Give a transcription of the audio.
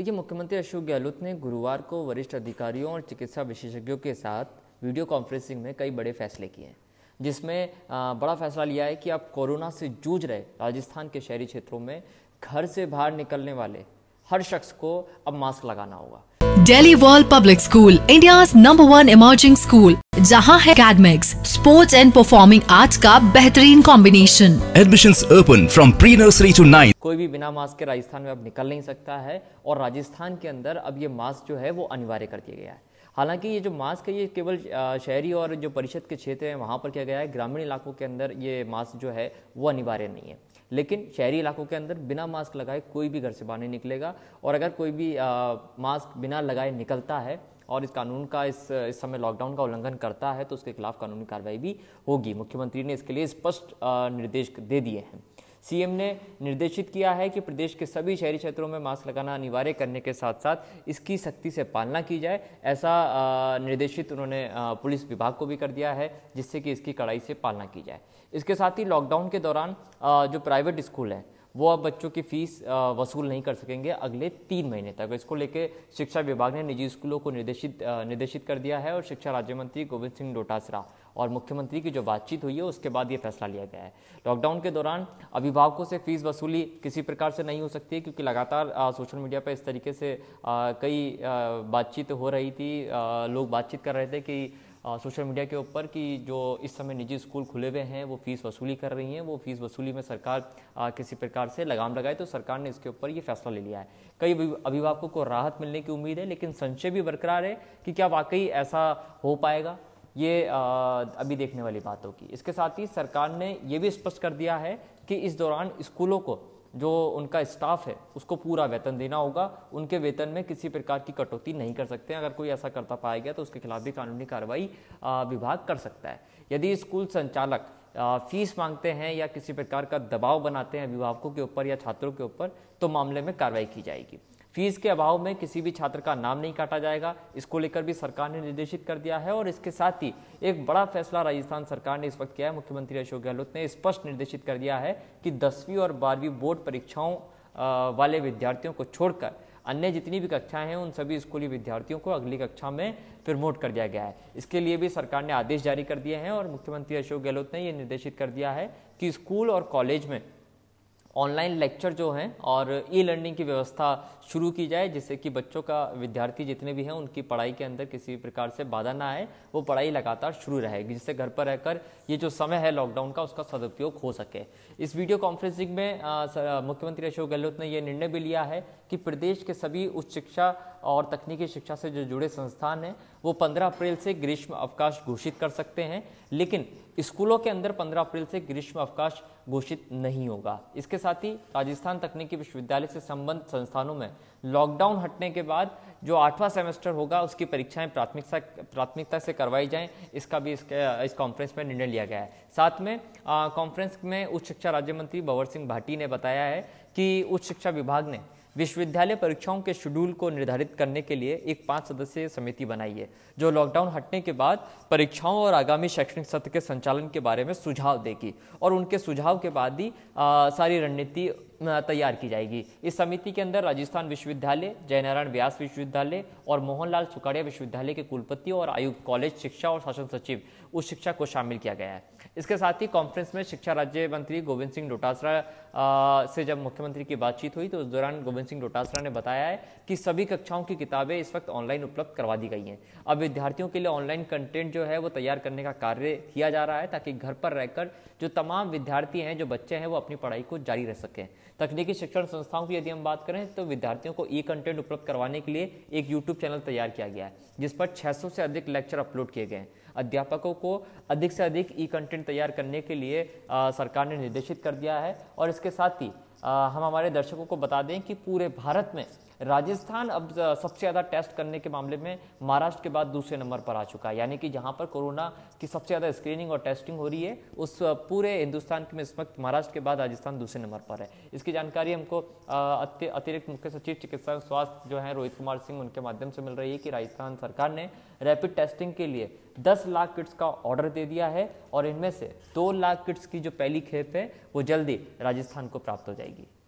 देखिए मुख्यमंत्री अशोक गहलोत ने गुरुवार को वरिष्ठ अधिकारियों और चिकित्सा विशेषज्ञों के साथ वीडियो कॉन्फ्रेंसिंग में कई बड़े फैसले किए हैं जिसमें बड़ा फैसला लिया है कि आप कोरोना से जूझ रहे राजस्थान के शहरी क्षेत्रों में घर से बाहर निकलने वाले हर शख्स को अब मास्क लगाना होगा Delhi world public school India number one emerging school जहाँ है academics sports and performing arts का बेहतरीन combination admission open from pre nursery to nine कोई भी बिना मास्क के राजस्थान में अब निकल नहीं सकता है और राजस्थान के अंदर अब ये मास्क जो है वो अनिवार्य कर दिया गया है हालांकि ये जो मास्क है ये केवल शहरी और जो परिषद के क्षेत्र हैं वहाँ पर किया गया है ग्रामीण इलाकों के अंदर ये मास्क जो है वो अनिवार्य नहीं है लेकिन शहरी इलाकों के अंदर बिना मास्क लगाए कोई भी घर से बाहर नहीं निकलेगा और अगर कोई भी आ, मास्क बिना लगाए निकलता है और इस कानून का इस इस समय लॉकडाउन का उल्लंघन करता है तो उसके खिलाफ कानूनी कार्रवाई भी होगी मुख्यमंत्री ने इसके लिए स्पष्ट निर्देश दे दिए हैं सीएम ने निर्देशित किया है कि प्रदेश के सभी शहरी क्षेत्रों में मास्क लगाना अनिवार्य करने के साथ साथ इसकी सख्ती से पालना की जाए ऐसा निर्देशित उन्होंने पुलिस विभाग को भी कर दिया है जिससे कि इसकी कड़ाई से पालना की जाए इसके साथ ही लॉकडाउन के दौरान जो प्राइवेट स्कूल हैं वो अब बच्चों की फीस वसूल नहीं कर सकेंगे अगले तीन महीने तक इसको लेकर शिक्षा विभाग ने निजी स्कूलों को निर्देशित निर्देशित कर दिया है और शिक्षा राज्य मंत्री गोविंद सिंह डोटासरा और मुख्यमंत्री की जो बातचीत हुई है उसके बाद ये फैसला लिया गया है लॉकडाउन के दौरान अभिभावकों से फीस वसूली किसी प्रकार से नहीं हो सकती है क्योंकि लगातार सोशल मीडिया पर इस तरीके से कई बातचीत हो रही थी लोग बातचीत कर रहे थे कि सोशल मीडिया के ऊपर कि जो इस समय निजी स्कूल खुले हुए हैं वो फ़ीस वसूली कर रही हैं वो फ़ीस वसूली में सरकार आ, किसी प्रकार से लगाम लगाए तो सरकार ने इसके ऊपर ये फैसला ले लिया है कई अभिभावकों को राहत मिलने की उम्मीद है लेकिन संशय भी बरकरार है कि क्या वाकई ऐसा हो पाएगा ये आ, अभी देखने वाली बात होगी इसके साथ ही सरकार ने ये भी स्पष्ट कर दिया है कि इस दौरान स्कूलों को जो उनका स्टाफ है उसको पूरा वेतन देना होगा उनके वेतन में किसी प्रकार की कटौती नहीं कर सकते अगर कोई ऐसा करता पाया गया तो उसके खिलाफ भी कानूनी कार्रवाई विभाग कर सकता है यदि स्कूल संचालक फीस मांगते हैं या किसी प्रकार का दबाव बनाते हैं अभिभावकों के ऊपर या छात्रों के ऊपर तो मामले में कार्रवाई की जाएगी फीस के अभाव में किसी भी छात्र का नाम नहीं काटा जाएगा इसको लेकर भी सरकार ने निर्देशित कर दिया है और इसके साथ ही एक बड़ा फैसला राजस्थान सरकार ने इस वक्त किया है मुख्यमंत्री अशोक गहलोत ने स्पष्ट निर्देशित कर दिया है कि दसवीं और बारहवीं बोर्ड परीक्षाओं वाले विद्यार्थियों को छोड़कर अन्य जितनी भी कक्षाएं हैं उन सभी स्कूली विद्यार्थियों को अगली कक्षा में प्रमोट कर दिया गया है इसके लिए भी सरकार ने आदेश जारी कर दिए हैं और मुख्यमंत्री अशोक गहलोत ने यह निर्देशित कर दिया है कि स्कूल और कॉलेज में ऑनलाइन लेक्चर जो हैं और ई लर्निंग की व्यवस्था शुरू की जाए जिससे कि बच्चों का विद्यार्थी जितने भी हैं उनकी पढ़ाई के अंदर किसी भी प्रकार से बाधा ना आए वो पढ़ाई लगातार शुरू रहेगी जिससे घर पर रहकर ये जो समय है लॉकडाउन का उसका सदुपयोग हो सके इस वीडियो कॉन्फ्रेंसिंग में मुख्यमंत्री अशोक गहलोत ने यह निर्णय भी लिया है कि प्रदेश के सभी उच्च शिक्षा और तकनीकी शिक्षा से जो जुड़े संस्थान हैं वो 15 अप्रैल से ग्रीष्म अवकाश घोषित कर सकते हैं लेकिन स्कूलों के अंदर 15 अप्रैल से ग्रीष्म अवकाश घोषित नहीं होगा इसके साथ ही राजस्थान तकनीकी विश्वविद्यालय से संबंध संस्थानों में लॉकडाउन हटने के बाद जो आठवां सेमेस्टर होगा उसकी परीक्षाएं प्राथमिकता प्राथमिकता से करवाई जाएं इसका भी इसके, इस कॉन्फ्रेंस में निर्णय लिया गया है साथ में कॉन्फ्रेंस में उच्च शिक्षा राज्य मंत्री भंवर सिंह भाटी ने बताया है कि उच्च शिक्षा विभाग ने विश्वविद्यालय परीक्षाओं के शेड्यूल को निर्धारित करने के लिए एक पांच सदस्यीय समिति बनाई है जो लॉकडाउन हटने के बाद परीक्षाओं और आगामी शैक्षणिक सत्र के संचालन के बारे में सुझाव देगी और उनके सुझाव के बाद ही सारी रणनीति तैयार की जाएगी इस समिति के अंदर राजस्थान विश्वविद्यालय जयनारायण व्यास विश्वविद्यालय और मोहनलाल सुखाड़िया विश्वविद्यालय के कुलपति और आयुक्त कॉलेज शिक्षा और शासन सचिव उस शिक्षा को शामिल किया गया है इसके साथ ही कॉन्फ्रेंस में शिक्षा राज्य मंत्री गोविंद सिंह डोटासरा से जब मुख्यमंत्री की बातचीत हुई तो उस दौरान गोविंद सिंह डोटासरा ने बताया है कि सभी कक्षाओं की किताबें इस वक्त ऑनलाइन उपलब्ध करवा दी गई हैं अब विद्यार्थियों के लिए ऑनलाइन कंटेंट जो है वो तैयार करने का कार्य किया जा रहा है ताकि घर पर रहकर जो तमाम विद्यार्थी हैं जो बच्चे हैं वो अपनी पढ़ाई को जारी रह सकें तकनीकी शिक्षण संस्थाओं की यदि हम बात करें तो विद्यार्थियों को ई कंटेंट उपलब्ध करवाने के लिए एक यूट्यूब चैनल तैयार किया गया है जिस पर 600 से अधिक लेक्चर अपलोड किए गए हैं अध्यापकों को अधिक से अधिक ई कंटेंट तैयार करने के लिए आ, सरकार ने निर्देशित कर दिया है और इसके साथ ही हम हमारे दर्शकों को बता दें कि पूरे भारत में राजस्थान अब सबसे ज़्यादा टेस्ट करने के मामले में महाराष्ट्र के बाद दूसरे नंबर पर आ चुका है यानी कि जहां पर कोरोना की सबसे ज़्यादा स्क्रीनिंग और टेस्टिंग हो रही है उस पूरे हिंदुस्तान में इस वक्त महाराष्ट्र के बाद राजस्थान दूसरे नंबर पर है इसकी जानकारी हमको अतिरिक्त मुख्य सचिव चिकित्सा स्वास्थ्य जो है रोहित कुमार सिंह उनके माध्यम से मिल रही है कि राजस्थान सरकार ने रैपिड टेस्टिंग के लिए दस लाख किट्स का ऑर्डर दे दिया है और इनमें से दो लाख किट्स की जो पहली खेप है वो जल्दी राजस्थान को प्राप्त हो जाएगी